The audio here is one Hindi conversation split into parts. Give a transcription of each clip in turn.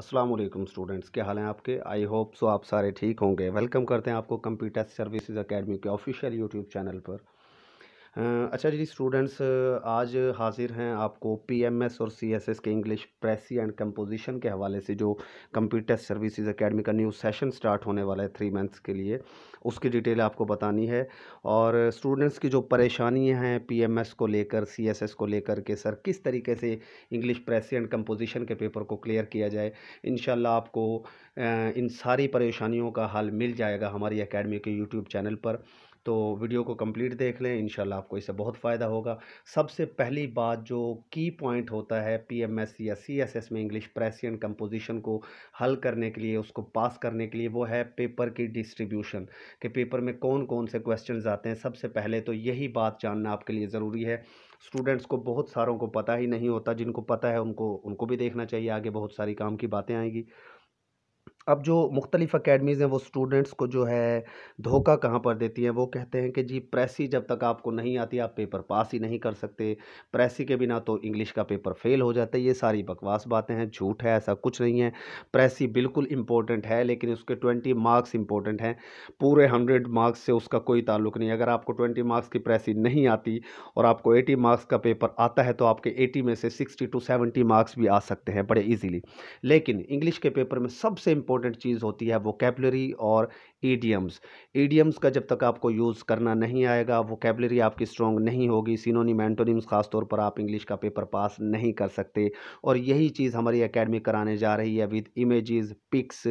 अस्सलाम वालेकुम स्टूडेंट्स क्या हाल हैं आपके आई होप सो आप सारे ठीक होंगे वेलकम करते हैं आपको कंप्यूटर सर्विसेज एकेडमी के ऑफिशियल यूट्यूब चैनल पर अच्छा जी स्टूडेंट्स आज हाजिर हैं आपको पीएमएस और सीएसएस के इंग्लिश प्रेसी एंड कंपोजिशन के हवाले से जो कंप्यूटर सर्विसेज एकेडमी का न्यू सेशन स्टार्ट होने वाला है थ्री मंथ्स के लिए उसकी डिटेल आपको बतानी है और स्टूडेंट्स की जो परेशानियां हैं पीएमएस को लेकर सीएसएस को लेकर के सर किस तरीके से इंग्लिश प्रेसी एंड कम्पोजिशन के पेपर को क्लियर किया जाए इन आपको इन सारी परेशानियों का हल मिल जाएगा हमारी अकेडमी के यूट्यूब चैनल पर तो वीडियो को कंप्लीट देख लें इन आपको इससे बहुत फ़ायदा होगा सबसे पहली बात जो की पॉइंट होता है पीएमएस या सीएसएस में इंग्लिश प्रेसियन कंपोजिशन को हल करने के लिए उसको पास करने के लिए वो है पेपर की डिस्ट्रीब्यूशन कि पेपर में कौन कौन से क्वेश्चन आते हैं सबसे पहले तो यही बात जानना आपके लिए ज़रूरी है स्टूडेंट्स को बहुत सारों को पता ही नहीं होता जिनको पता है उनको उनको भी देखना चाहिए आगे बहुत सारी काम की बातें आएंगी अब जो मुख्तलिफ़ अकेडमीज़ हैं वो स्टूडेंट्स को जो है धोखा कहाँ पर देती हैं वो कहते हैं कि जी प्रेसी जब तक आपको नहीं आती आप पेपर पास ही नहीं कर सकते प्रेसी के बिना तो इंग्लिश का पेपर फेल हो जाता है ये सारी बकवास बातें हैं झूठ है ऐसा कुछ नहीं है प्रेसी बिल्कुल इंपॉर्टेंट है लेकिन उसके ट्वेंटी मार्क्स इंपॉर्टेंट हैं पूरे हंड्रेड मार्क्स से उसका कोई ताल्लुक नहीं अगर आपको ट्वेंटी मार्क्स की प्रेसी नहीं आती और आपको एटी मार्क्स का पेपर आता है तो आपके एटी में से सिक्सटी टू सेवेंटी मार्क्स भी आ सकते हैं बड़े ईजीली लेकिन इंग्लिश के पेपर में सबसे इम्पोर्टेंट चीज़ होती है वो कैपलरी और ईडियम्स ईडियम्स का जब तक आपको यूज़ करना नहीं आएगा कैबलरी आपकी स्ट्रॉन्ग नहीं होगी सिनोनिम खास ख़ासतौर पर आप इंग्लिश का पेपर पास नहीं कर सकते और यही चीज़ हमारी अकेडमी कराने जा रही है विद इमेज पिक्स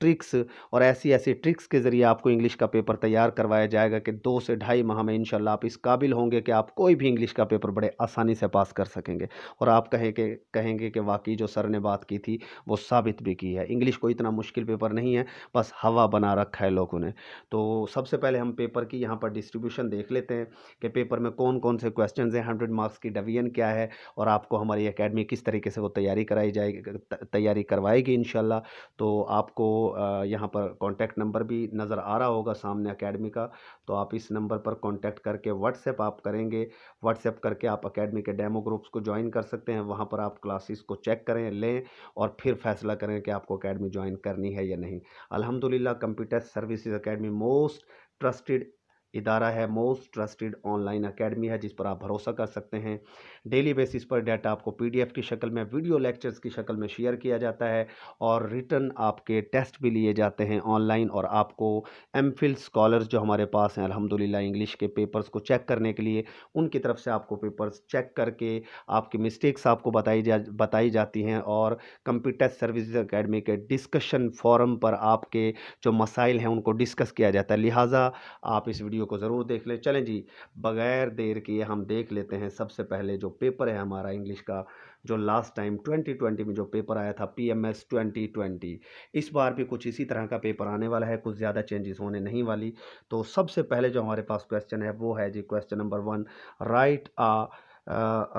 ट्रिक्स और ऐसी ऐसी ट्रिक्स के ज़रिए आपको इंग्लिश का पेपर तैयार करवाया जाएगा कि दो से ढाई माह में इनशाला आप इस काबिल होंगे कि आप कोई भी इंग्लिश का पेपर बड़े आसानी से पास कर सकेंगे और आप कहें कि कहेंगे कि वाकई जो सर ने बात की थी वो साबित भी की है इंग्लिश कोई इतना मुश्किल पेपर नहीं है बस हवा बना रहा रखा है लोगों ने तो सबसे पहले हम पेपर की यहाँ पर डिस्ट्रीब्यूशन देख लेते हैं कि पेपर में कौन कौन से क्वेश्चन हैं हंड्रेड मार्क्स की डिवीजन क्या है और आपको हमारी अकेडमी किस तरीके से वो तैयारी कराई जाएगी तैयारी करवाएगी इन तो आपको यहाँ पर कॉन्टैक्ट नंबर भी नज़र आ रहा होगा सामने अकेडमी का तो आप इस नंबर पर कॉन्टैक्ट करके व्हाट्सएप आप करेंगे व्हाट्सएप करके आप अकेडमी के डेमो ग्रुप्स को ज्वाइन कर सकते हैं वहाँ पर आप क्लासेस को चेक करें लें और फिर फैसला करें कि आपको अकेडमी ज्वाइन करनी है या नहीं अलहमदिल्ला computer test services academy most trusted इदारा है मोस्ट ट्रस्टेड ऑनलाइन एकेडमी है जिस पर आप भरोसा कर सकते हैं डेली बेसिस पर डाटा आपको पीडीएफ की शक्ल में वीडियो लेक्चर्स की शक्ल में शेयर किया जाता है और रिटर्न आपके टेस्ट भी लिए जाते हैं ऑनलाइन और आपको एम फिल स्कॉलर्स जो हमारे पास हैं अलहमदिल्ला इंग्लिश के पेपर्स को चेक करने के लिए उनकी तरफ से आपको पेपर्स चेक करके आपकी मिस्टेक्स आपको बताई जा बताई जाती हैं और कंप्यूटर सर्विस अकेडमी के डिस्कशन फॉरम पर आपके जो मसाइल हैं उनको डिस्कस किया जाता है लिहाजा आप इस वीडियो वीडियो को ज़रूर देख लें चलें जी बग़ैर देर किए हम देख लेते हैं सबसे पहले जो पेपर है हमारा इंग्लिश का जो लास्ट टाइम 2020 में जो पेपर आया था पी 2020 ट्वेंटी ट्वेंटी इस बार भी कुछ इसी तरह का पेपर आने वाला है कुछ ज़्यादा चेंजेस होने नहीं वाली तो सबसे पहले जो हमारे पास क्वेश्चन है वो है जी question number one write a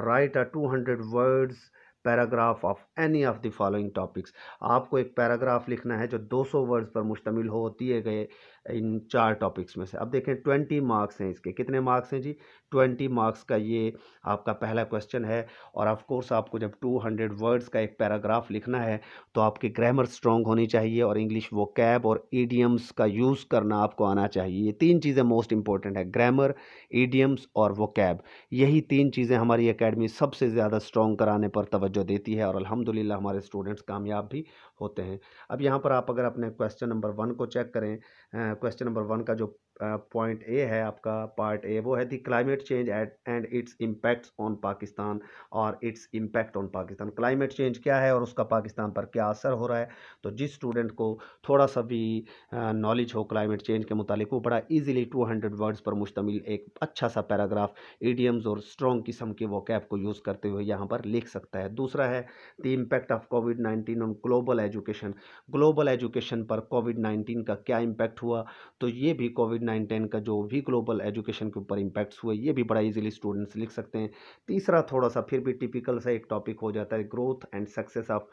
write a two hundred words paragraph of any of the following topics आपको एक पैराग्राफ लिखना है जो 200 वर्ड्स पर मुश्तमिल हो दिए गए इन चार टॉपिक्स में से अब देखें ट्वेंटी मार्क्स हैं इसके कितने मार्क्स हैं जी ट्वेंटी मार्क्स का ये आपका पहला क्वेश्चन है और ऑफ कोर्स आपको जब टू हंड्रेड वर्ड्स का एक पैराग्राफ लिखना है तो आपकी ग्रामर स्ट्रॉन्ग होनी चाहिए और इंग्लिश वो कैब और ईडियम्स का यूज़ करना आपको आना चाहिए ये तीन चीज़ें मोस्ट इंपॉर्टेंट है ग्रामर ईडियम्स और वो कैब यही तीन चीज़ें हमारी अकेडमी सबसे ज़्यादा स्ट्रॉन्ग कराने पर तोज्जो देती है और अलहमदिल्ला हमारे स्टूडेंट्स कामयाब भी होते हैं अब यहाँ पर आप अगर अपने क्वेश्चन नंबर वन को चेक करें क्वेश्चन नंबर वन का जो पॉइंट ए है आपका पार्ट ए वो है the climate change at and its impact on Pakistan और its impact on Pakistan climate change क्या है और उसका पाकिस्तान पर क्या असर हो रहा है तो जिस स्टूडेंट को थोड़ा सा भी नॉलेज हो क्लाइमेट चेंज के मुतालिक वो बड़ा इजीली टू हंड्रेड वर्ड्स पर मुश्तमिल एक अच्छा सा पैराग्राफ ईडियम्स और स्ट्रॉन्ग किस्म के वो कैप को यूज़ करते हुए यहाँ पर लिख सकता है दूसरा है the impact of COVID nineteen on global education global education पर कोविड नाइन्टीन का क्या इम्पैक्ट हुआ तो ये भी कोविड कोविड नाइन्टीन का जो भी ग्लोबल एजुकेशन के ऊपर इम्पैक्ट्स हुए ये भी बड़ा इजीली स्टूडेंट्स लिख सकते हैं तीसरा थोड़ा सा फिर भी टिपिकल सा एक टॉपिक हो जाता है growth and success of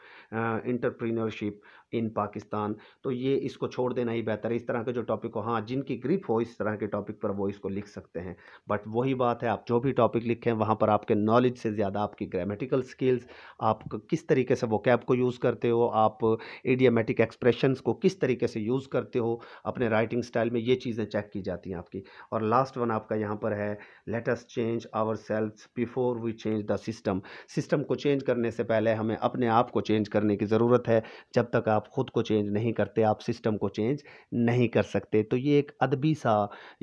entrepreneurship in Pakistan तो ये इसको छोड़ देना ही बेहतर है इस तरह के जो टॉपिक हो हाँ जिनकी ग्रिप हो इस तरह के टॉपिक पर वो इसको लिख सकते हैं बट वही बात है आप जो भी टॉपिक लिखें वहाँ पर आपके नॉलेज से ज़्यादा आपकी ग्रामेटिकल स्किल्स आप किस तरीके से वो कैब को यूज़ करते हो आप एडियामेटिक एक्सप्रेशंस को किस तरीके से यूज़ करते हो अपने राइटिंग स्टाइल में ये चीज़ें चाहिए चेक की जाती हैं आपकी और लास्ट वन आपका यहाँ पर है let's change our self before we change the system system को चेंज करने से पहले हमें अपने आप को चेंज करने की ज़रूरत है जब तक आप ख़ुद को चेंज नहीं करते आप सिस्टम को चेंज नहीं कर सकते तो ये एक अदबी सा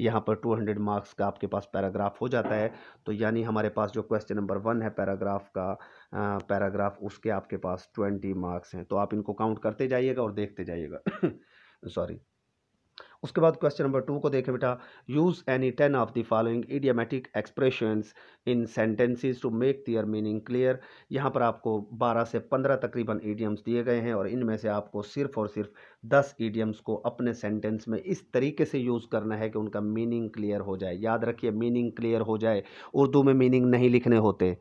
यहाँ पर टू हंड्रेड मार्क्स का आपके पास पैराग्राफ हो जाता है तो यानी हमारे पास जो क्वेश्चन नंबर वन है पैराग्राफ का पैराग्राफ उसके आपके पास ट्वेंटी मार्क्स हैं तो आप इनको काउंट करते जाइएगा और देखते जाइएगा सॉरी उसके बाद क्वेश्चन नंबर टू को देखें बेटा use any ten of the following idiomatic expressions in sentences to make their meaning clear यहाँ पर आपको बारह से पंद्रह तकरीबन ईडियम्स दिए गए हैं और इनमें से आपको सिर्फ और सिर्फ दस ईडियम्स को अपने सेंटेंस में इस तरीके से यूज़ करना है कि उनका मीनिंग क्लियर हो जाए याद रखिए मीनिंग क्लियर हो जाए उर्दू में मीनिंग नहीं लिखने होते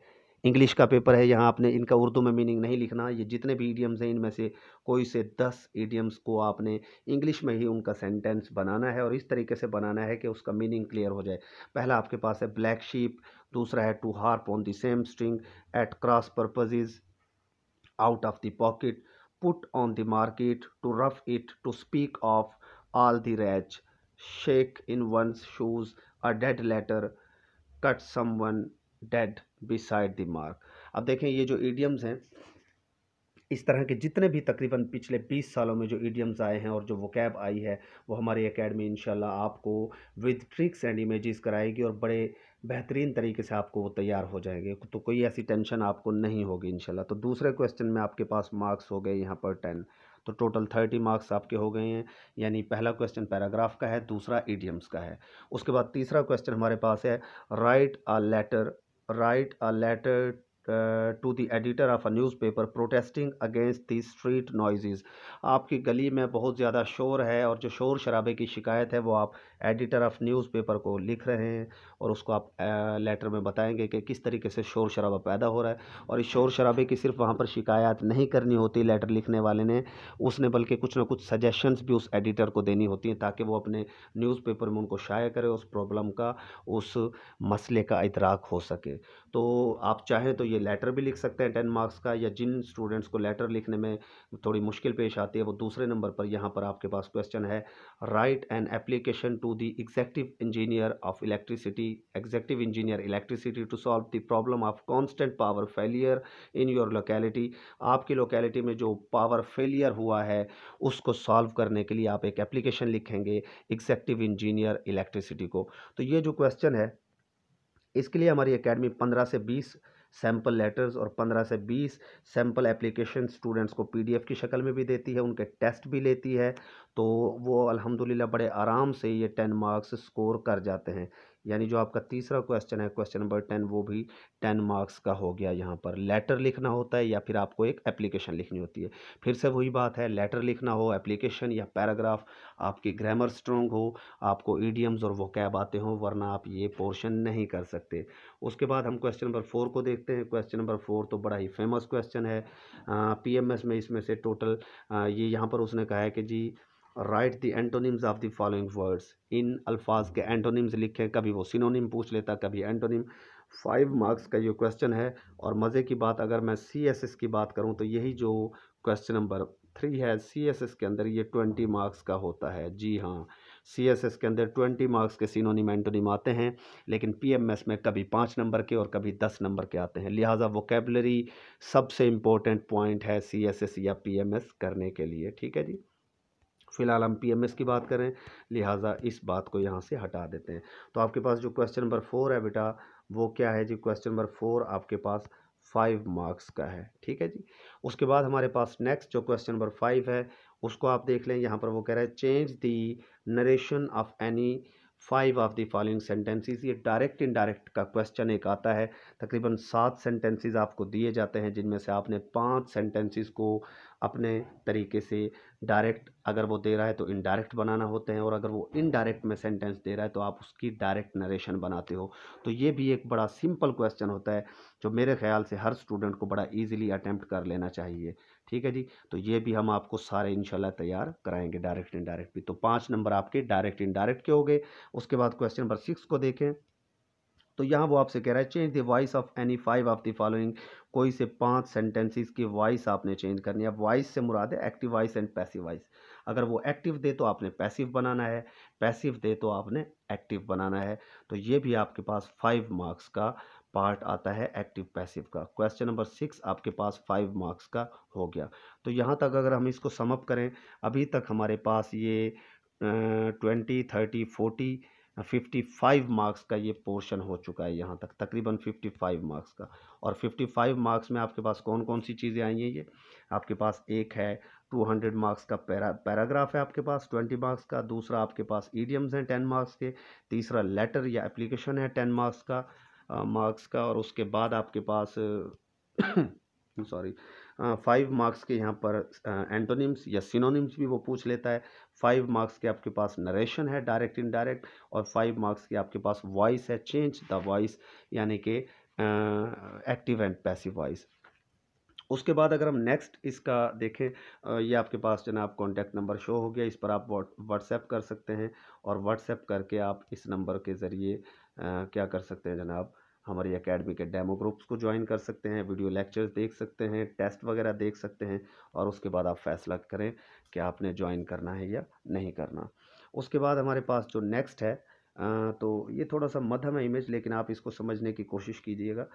इंग्लिश का पेपर है यहाँ आपने इनका उर्दू में मीनिंग नहीं लिखना ये जितने भी ईडियम्स हैं इनमें से कोई से दस ईडियम्स को आपने इंग्लिश में ही उनका सेंटेंस बनाना है और इस तरीके से बनाना है कि उसका मीनिंग क्लियर हो जाए पहला आपके पास है ब्लैक शीप दूसरा है to harp on the same string at cross purposes out of the pocket put on the market to rough it to speak of all the rage shake in one's shoes a dead letter cut someone dead beside the mark अब देखें ये जो ईडियम्स हैं इस तरह के जितने भी तकरीबन पिछले 20 सालों में जो ईडियम्स आए हैं और जो वोकैब आई है वो हमारी एकेडमी इंशाल्लाह आपको विद ट्रिक्स एंड इमेजेस कराएगी और बड़े बेहतरीन तरीके से आपको वो तैयार हो जाएंगे तो कोई ऐसी टेंशन आपको नहीं होगी इंशाल्लाह तो दूसरे क्वेश्चन में आपके पास मार्क्स हो गए यहाँ पर टेन तो टोटल थर्टी मार्क्स आपके हो गए हैं यानी पहला क्वेश्चन पैराग्राफ का है दूसरा ईडियम्स का है उसके बाद तीसरा क्वेश्चन हमारे पास है write a letter write a letter to the editor of a newspaper protesting against the street noises आपकी गली में बहुत ज़्यादा शोर है और जो शोर शराबे की शिकायत है वो आप एडिटर ऑफ न्यूज़पेपर को लिख रहे हैं और उसको आप लेटर uh, में बताएंगे कि किस तरीके से शोर शराबा पैदा हो रहा है और इस शोर शराबे की सिर्फ वहाँ पर शिकायत नहीं करनी होती लेटर लिखने वाले ने उसने बल्कि कुछ ना कुछ सजेशंस भी उस एडिटर को देनी होती हैं ताकि वो अपने न्यूज़पेपर में उनको शाया करे उस प्रॉब्लम का उस मसले का इतराक हो सके तो आप चाहें तो ये लेटर भी लिख सकते हैं टेन मार्क्स का या जिन स्टूडेंट्स को लेटर लिखने में थोड़ी मुश्किल पेश आती है वो दूसरे नंबर पर यहाँ पर आपके पास क्वेश्चन है write an application to the executive engineer of electricity executive engineer electricity to solve the problem of constant power failure in your locality आपकी लोकेलिटी में जो पावर फेलियर हुआ है उसको सॉल्व करने के लिए आप एक एप्लीकेशन लिखेंगे एग्जैक्टिव इंजीनियर इलेक्ट्रिसिटी को तो ये जो क्वेश्चन है इसके लिए हमारी एकेडमी 15 से सैम्पल लेटर्स और पंद्रह से बीस सैम्पल एप्लीकेशन स्टूडेंट्स को पीडीएफ की शक्ल में भी देती है उनके टेस्ट भी लेती है तो वो अल्हम्दुलिल्लाह बड़े आराम से ये टेन मार्क्स स्कोर कर जाते हैं यानी जो आपका तीसरा क्वेश्चन है क्वेश्चन नंबर टेन वो भी टेन मार्क्स का हो गया यहाँ पर लेटर लिखना होता है या फिर आपको एक एप्लीकेशन लिखनी होती है फिर से वही बात है लेटर लिखना हो एप्लीकेशन या पैराग्राफ आपकी ग्रामर स्ट्रॉन्ग हो आपको ईडियम्स और वोकैब आते हों वरना आप ये पोर्शन नहीं कर सकते उसके बाद हम क्वेश्चन नंबर फोर को देखते हैं क्वेश्चन नंबर फोर तो बड़ा ही फेमस क्वेश्चन है पी में इसमें से टोटल ये यहाँ पर उसने कहा है कि जी write the antonyms of the following words इन अल्फाज के एंटोनिम्स लिखें कभी वो सिनोनिम पूछ लेता कभी एंटोनिम फाइव मार्क्स का ये क्वेश्चन है और मज़े की बात अगर मैं सी एस एस की बात करूँ तो यही जो क्वेश्चन नंबर थ्री है सी एस एस के अंदर ये ट्वेंटी मार्क्स का होता है जी हाँ सी एस एस के अंदर ट्वेंटी मार्क्स के सिनोनिम एंटोनिम आते हैं लेकिन पी एम एस में कभी पाँच नंबर के और कभी दस नंबर के आते हैं लिहाजा वोकेबलरी सबसे इम्पोर्टेंट पॉइंट है सी एस एस या पी एम एस करने के लिए ठीक है जी फ़िलहाल हम पीएमएस की बात करें लिहाजा इस बात को यहाँ से हटा देते हैं तो आपके पास जो क्वेश्चन नंबर फोर है बेटा वो क्या है जी क्वेश्चन नंबर फोर आपके पास फाइव मार्क्स का है ठीक है जी उसके बाद हमारे पास नेक्स्ट जो क्वेश्चन नंबर फाइव है उसको आप देख लें यहाँ पर वो कह रहा है change the narration of any five of the following sentences ये डायरेक्ट इनडायरेक्ट का क्वेश्चन एक आता है तकरीबन सात सेंटेंसेस आपको दिए जाते हैं जिनमें से आपने पांच सेंटेंसेस को अपने तरीके से डायरेक्ट अगर वो दे रहा है तो इनडायरेक्ट बनाना होते हैं और अगर वो इनडायरेक्ट में सेंटेंस दे रहा है तो आप उसकी डायरेक्ट नरेशन बनाते हो तो ये भी एक बड़ा सिंपल क्वेश्चन होता है जो मेरे ख्याल से हर स्टूडेंट को बड़ा ईजिली अटैम्प्ट कर लेना चाहिए ठीक है जी तो ये भी हम आपको सारे इंशाल्लाह तैयार कराएंगे डायरेक्ट इनडायरेक्ट भी तो पाँच नंबर आपके डायरेक्ट इनडायरेक्ट के हो गए उसके बाद क्वेश्चन नंबर सिक्स को देखें तो यहाँ वो आपसे कह रहा है change the voice of any five of the following कोई से पांच सेंटेंसेस की वॉइस आपने चेंज करनी है वॉइस से मुराद है active voice and passive voice अगर वो एक्टिव दे तो आपने पैसिव बनाना है पैसिव दे तो आपने एक्टिव बनाना है तो ये भी आपके पास फाइव मार्क्स का पार्ट आता है एक्टिव पैसिव का क्वेश्चन नंबर सिक्स आपके पास फाइव मार्क्स का हो गया तो यहाँ तक अगर हम इसको समअप करें अभी तक हमारे पास ये ट्वेंटी थर्टी फोर्टी 55 मार्क्स का ये पोर्शन हो चुका है यहाँ तक तकरीबन 55 मार्क्स का और 55 मार्क्स में आपके पास कौन कौन सी चीज़ें आई हैं ये आपके पास एक है 200 मार्क्स का पैरा पैराग्राफ है आपके पास 20 मार्क्स का दूसरा आपके पास ईडियम्स हैं 10 मार्क्स के तीसरा लेटर या एप्लीकेशन है 10 मार्क्स का मार्क्स का और उसके बाद आपके पास सॉरी फाइव मार्क्स के यहाँ पर एंटोनिम्स या सिनोनिम्स भी वो पूछ लेता है फाइव मार्क्स के आपके पास नरेशन है डायरेक्ट इनडायरेक्ट और फाइव मार्क्स के आपके पास वॉइस है चेंज द वॉइस यानी कि एक्टिव एंड पैसिव वॉइस उसके बाद अगर हम नेक्स्ट इसका देखें ये आपके पास जनाब कॉन्टैक्ट नंबर शो हो गया इस पर आप व्हाट्सएप कर सकते हैं और व्हाट्सएप करके आप इस नंबर के ज़रिए क्या कर सकते हैं जनाब हमारी एकेडमी के डेमो ग्रुप्स को ज्वाइन कर सकते हैं वीडियो लेक्चर्स देख सकते हैं टेस्ट वगैरह देख सकते हैं और उसके बाद आप फैसला करें कि आपने ज्वाइन करना है या नहीं करना उसके बाद हमारे पास जो नेक्स्ट है तो ये थोड़ा सा मध्यम है इमेज लेकिन आप इसको समझने की कोशिश कीजिएगा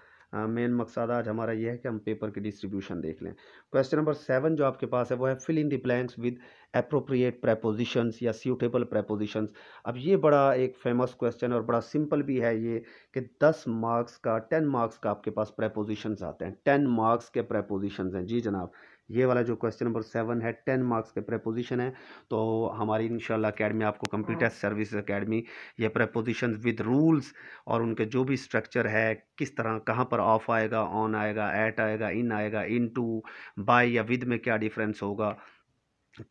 मेन मकसद आज हमारा यह है कि हम पेपर की डिस्ट्रीब्यूशन देख लें क्वेश्चन नंबर सेवन जो आपके पास है वो है fill in the blanks with appropriate preposition या सूटेबल प्रपोजिशन अब ये बड़ा एक फेमस क्वेश्चन और बड़ा सिंपल भी है ये कि दस मार्क्स का टेन मार्क्स का आपके पास प्रपोजिशन आते हैं टेन मार्क्स के प्रपोजिशन हैं जी जनाब ये वाला जो क्वेश्चन नंबर सेवन है टेन मार्क्स के प्रपोजिशन है तो हमारी इंशाल्लाह अकेडमी आपको कंप्यूटर सर्विस अकेडमी ये प्रपोजिशन विद रूल्स और उनके जो भी स्ट्रक्चर है किस तरह कहाँ पर ऑफ आएगा ऑन आएगा एट आएगा इन आएगा इन टू बाय या विद में क्या डिफरेंस होगा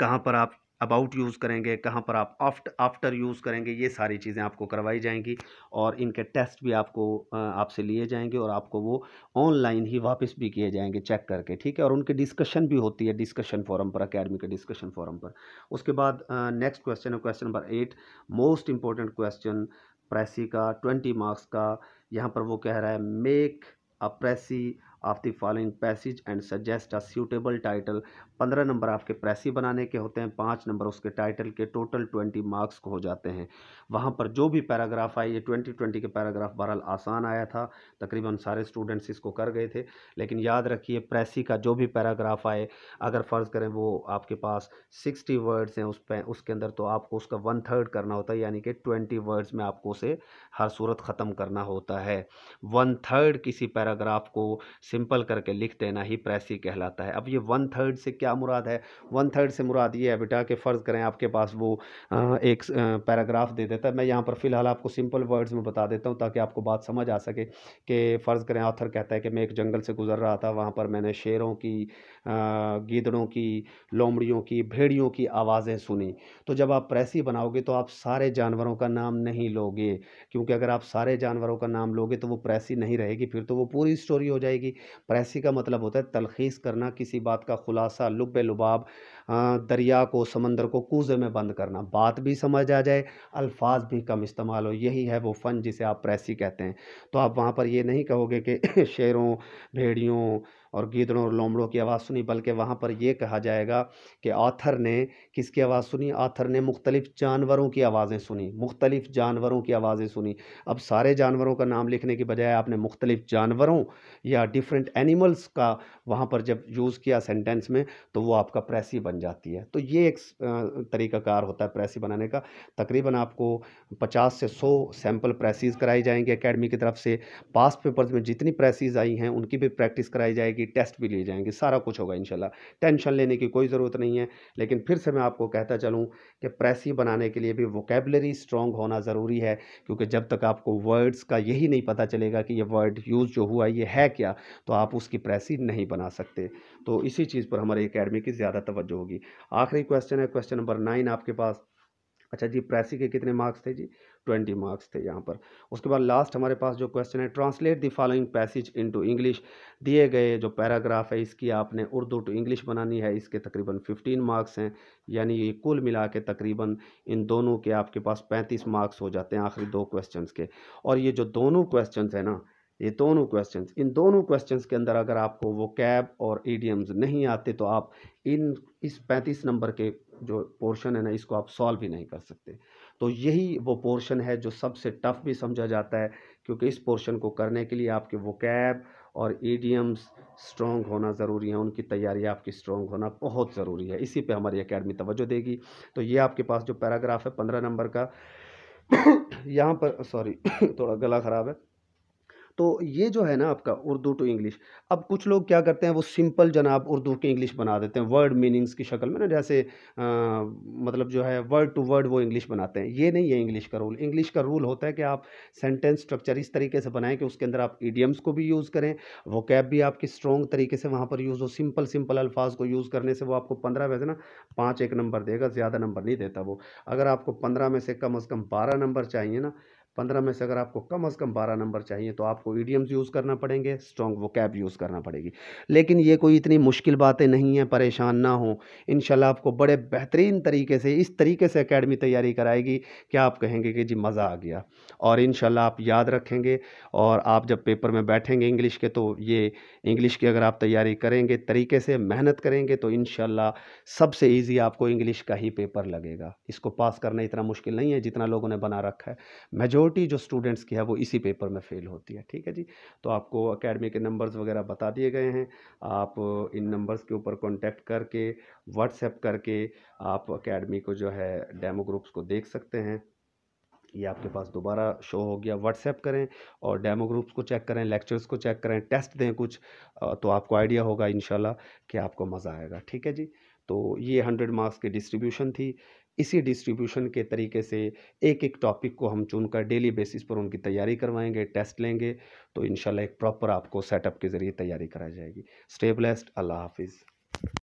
कहाँ पर आप अबाउट यूज़ करेंगे कहाँ पर आप आफ्ट आफ्टर यूज़ करेंगे ये सारी चीज़ें आपको करवाई जाएंगी और इनके टेस्ट भी आपको आपसे लिए जाएंगे और आपको वो ऑनलाइन ही वापस भी किए जाएंगे चेक करके ठीक है और उनके डिस्कशन भी होती है डिस्कशन फोरम पर अकेडमी के डिस्कशन फोरम पर उसके बाद नेक्स्ट क्वेश्चन है question number eight most important question precis का ट्वेंटी मार्क्स का यहाँ पर वो कह रहा है make a precis of the following passage and suggest a suitable title पंद्रह नंबर आपके प्रेसी बनाने के होते हैं पाँच नंबर उसके टाइटल के टोटल ट्वेंटी मार्क्स को हो जाते हैं वहाँ पर जो भी पैराग्राफ आए ये ट्वेंटी ट्वेंटी के पैराग्राफ बहरहाल आसान आया था तकरीबन सारे स्टूडेंट्स इसको कर गए थे लेकिन याद रखिए प्रेसी का जो भी पैराग्राफ आए अगर फ़र्ज़ करें वो आपके पास सिक्सटी वर्ड्स हैं उस पर उसके अंदर तो आपको उसका वन थर्ड करना होता है यानी कि ट्वेंटी वर्ड्स में आपको उसे हर सूरत ख़त्म करना होता है वन थर्ड किसी पैराग्राफ को सिंपल करके लिख देना ही प्रेसी कहलाता है अब ये वन थर्ड से क्या क्या मुराद है वन थर्ड से मुराद ये है बेटा कि फ़र्ज़ करें आपके पास वो एक पैराग्राफ दे देता है मैं यहाँ पर फ़िलहाल आपको सिंपल वर्ड्स में बता देता हूँ ताकि आपको बात समझ आ सके कि फ़र्ज़ करें ऑथर कहता है कि मैं एक जंगल से गुज़र रहा था वहाँ पर मैंने शेरों की गिदड़ों की लोमड़ियों की भेड़ियों की आवाज़ें सुनी तो जब आप प्रेसी बनाओगे तो आप सारे जानवरों का नाम नहीं लोगे क्योंकि अगर आप सारे जानवरों का नाम लोगे तो वो प्रेसी नहीं रहेगी फिर तो वो पूरी स्टोरी हो जाएगी प्रेसी का मतलब होता है तलखीस करना किसी बात का खुलासा लुब लुबाब दरिया को समंदर को कूजे में बंद करना बात भी समझ आ जाए अल्फाज भी कम इस्तेमाल हो यही है वो फ़न जिसे आप प्रेसी कहते हैं तो आप वहाँ पर ये नहीं कहोगे कि शेरों भेड़ियों और गीदड़ों और लोमड़ों की आवाज़ सुनी बल्कि वहाँ पर यह कहा जाएगा कि आथर ने किसकी आवाज़ सुनी आथर ने मुख्तलिफ़ जानवरों की आवाज़ें सुनी मुख्तलिफ़ जानवरों की आवाज़ें सुनी अब सारे जानवरों का नाम लिखने के बजाय आपने मुख्तलिफ़ जानवरों या डिफरेंट एनिमल्स का वहाँ पर जब यूज़ किया सेंटेंस में तो वो आपका प्रेसी बन बन जाती है तो ये एक तरीकाकार होता है प्रेसी बनाने का तकरीबन आपको 50 से 100 सैंपल प्रेसीज कराई जाएंगी एकेडमी की तरफ से पास पेपर्स में जितनी प्रेसीज आई हैं उनकी भी प्रैक्टिस कराई जाएगी टेस्ट भी लिए जाएंगे सारा कुछ होगा इनशाला टेंशन लेने की कोई ज़रूरत नहीं है लेकिन फिर से मैं आपको कहता चलूँ कि प्रेसी बनाने के लिए भी वोकेबलरी स्ट्रॉन्ग होना ज़रूरी है क्योंकि जब तक आपको वर्ड्स का यही नहीं पता चलेगा कि ये वर्ड यूज़ जो हुआ ये है क्या तो आप उसकी प्रेसी नहीं बना सकते तो इसी चीज़ पर हमारे अकेडमी की ज़्यादा तवज्जो होगी आखिरी क्वेश्चन है क्वेश्चन नंबर नाइन आपके पास अच्छा जी प्रेसी के कितने मार्क्स थे जी ट्वेंटी मार्क्स थे यहाँ पर उसके बाद लास्ट हमारे पास जो क्वेश्चन है translate the following passage into English दिए गए जो पैराग्राफ है इसकी आपने उर्दू टू इंग्लिश बनानी है इसके तकरीबन फिफ्टीन मार्क्स हैं यानी ये कुल मिला के तकरीबन इन दोनों के आपके पास पैंतीस मार्क्स हो जाते हैं आखिरी दो क्वेश्चन के और ये जो दोनों क्वेश्चन हैं ना ये दोनों क्वेश्चन इन दोनों क्वेश्चन के अंदर अगर आपको वो कैब और ईडीएम्स नहीं आते तो आप इन इस पैंतीस नंबर के जो पोर्शन है ना इसको आप सॉल्व भी नहीं कर सकते तो यही वो पोर्शन है जो सबसे टफ भी समझा जाता है क्योंकि इस पोर्शन को करने के लिए आपके वो कैब और ईडीएम्स स्ट्रॉन्ग होना ज़रूरी है उनकी तैयारी आपकी स्ट्रॉन्ग होना बहुत ज़रूरी है इसी पे हमारी अकेडमी तवज्जो देगी तो ये आपके पास जो पैराग्राफ है पंद्रह नंबर का यहाँ पर सॉरी थोड़ा गला ख़राब है तो ये जो है ना आपका उर्दू टू इंग्लिश अब कुछ लोग क्या करते हैं वो सिंपल जनाब उर्दू की इंग्लिश बना देते हैं वर्ड मीनिंग्स की शक्ल में ना जैसे आ, मतलब जो है वर्ड टू वर्ड वो इंग्लिश बनाते हैं ये नहीं है इंग्लिश का रूल इंग्लिश का रूल होता है कि आप सेंटेंस स्ट्रक्चर इस तरीके से बनाएं कि उसके अंदर आप ईडियम्स को भी यूज़ करें वो कैब भी आपकी स्ट्रॉन्ग तरीके से वहाँ पर यूज़ हो सिंपल सिंपल अल्फाज को यूज़ करने से वो आपको पंद्रह में से ना पाँच एक नंबर देगा ज़्यादा नंबर नहीं देता वो अगर आपको पंद्रह में से कम अज़ कम बारह नंबर चाहिए ना पंद्रह में से अगर आपको कम अज़ कम बारह नंबर चाहिए तो आपको ईडियम्स यूज़ करना पड़ेंगे स्ट्रॉन्ग वो कैब यूज़ करना पड़ेगी लेकिन ये कोई इतनी मुश्किल बातें नहीं हैं परेशान ना हो इन आपको बड़े बेहतरीन तरीके से इस तरीके से अकेडमी तैयारी कराएगी कि आप कहेंगे कि जी मज़ा आ गया और इन आप याद रखेंगे और आप जब पेपर में बैठेंगे इंग्लिश के तो ये इंग्लिश की अगर आप तैयारी करेंगे तरीके से मेहनत करेंगे तो इन सबसे ईजी आपको इंग्लिश का ही पेपर लगेगा इसको पास करना इतना मुश्किल नहीं है जितना लोगों ने बना रखा है मैं जो मेजोरिटी जो स्टूडेंट्स की है वो इसी पेपर में फ़ेल होती है ठीक है जी तो आपको अकेडमी के नंबर्स वगैरह बता दिए गए हैं आप इन नंबर्स के ऊपर कॉन्टेक्ट करके व्हाट्सएप करके आप अकेडमी को जो है डेमो ग्रुप्स को देख सकते हैं ये आपके पास दोबारा शो हो गया व्हाट्सएप करें और डेमो ग्रुप्स को चेक करें लेक्चर्स को चेक करें टेस्ट दें कुछ तो आपको आइडिया होगा इन कि आपको मज़ा आएगा ठीक है जी तो ये हंड्रेड मार्क्स की डिस्ट्रीब्यूशन थी इसी डिस्ट्रीब्यूशन के तरीके से एक एक टॉपिक को हम चुनकर डेली बेसिस पर उनकी तैयारी करवाएंगे टेस्ट लेंगे तो इन एक प्रॉपर आपको सेटअप के ज़रिए तैयारी कराई जाएगी स्टेबलेस्ट अल्लाह हाफिज़